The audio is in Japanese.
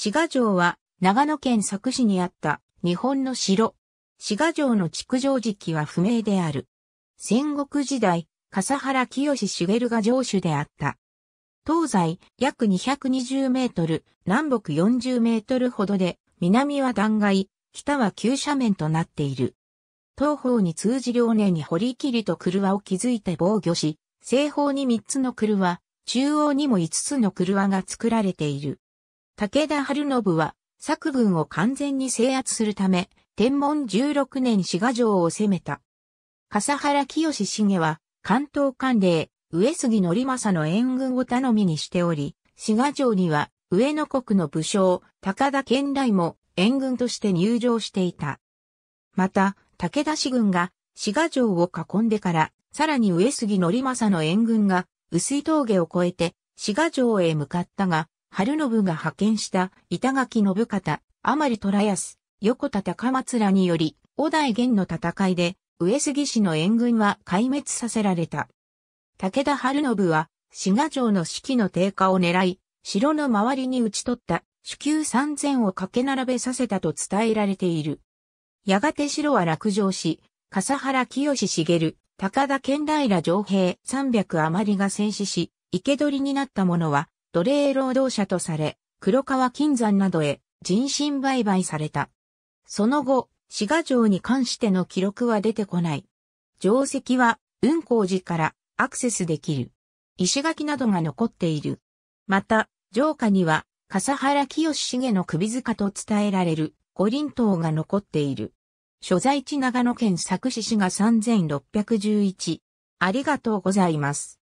滋賀城は長野県佐久市にあった日本の城。滋賀城の築城時期は不明である。戦国時代、笠原清茂が城主であった。東西約220メートル、南北40メートルほどで、南は断崖、北は急斜面となっている。東方に通じ両根に堀切と車を築いて防御し、西方に3つの車、中央にも5つの車が作られている。武田春信は、作軍を完全に制圧するため、天文16年滋賀城を攻めた。笠原清重は、関東官令、上杉則政の援軍を頼みにしており、滋賀城には、上野国の武将、高田健来も援軍として入城していた。また、武田氏軍が滋賀城を囲んでから、さらに上杉則政の援軍が、薄い峠を越えて、滋賀城へ向かったが、春信が派遣した板垣信方、甘利虎安、横田高松らにより、小田元の戦いで、上杉氏の援軍は壊滅させられた。武田春信は、滋賀城の士気の低下を狙い、城の周りに打ち取った主級三千を掛け並べさせたと伝えられている。やがて城は落城し、笠原清茂、高田健平ら城兵300余りが戦死し、生け捕りになった者は、奴隷労働者とされ、黒川金山などへ人身売買された。その後、志賀城に関しての記録は出てこない。城跡は、運行寺からアクセスできる。石垣などが残っている。また、城下には、笠原清重の首塚と伝えられる五輪塔が残っている。所在地長野県佐久市市が3611。ありがとうございます。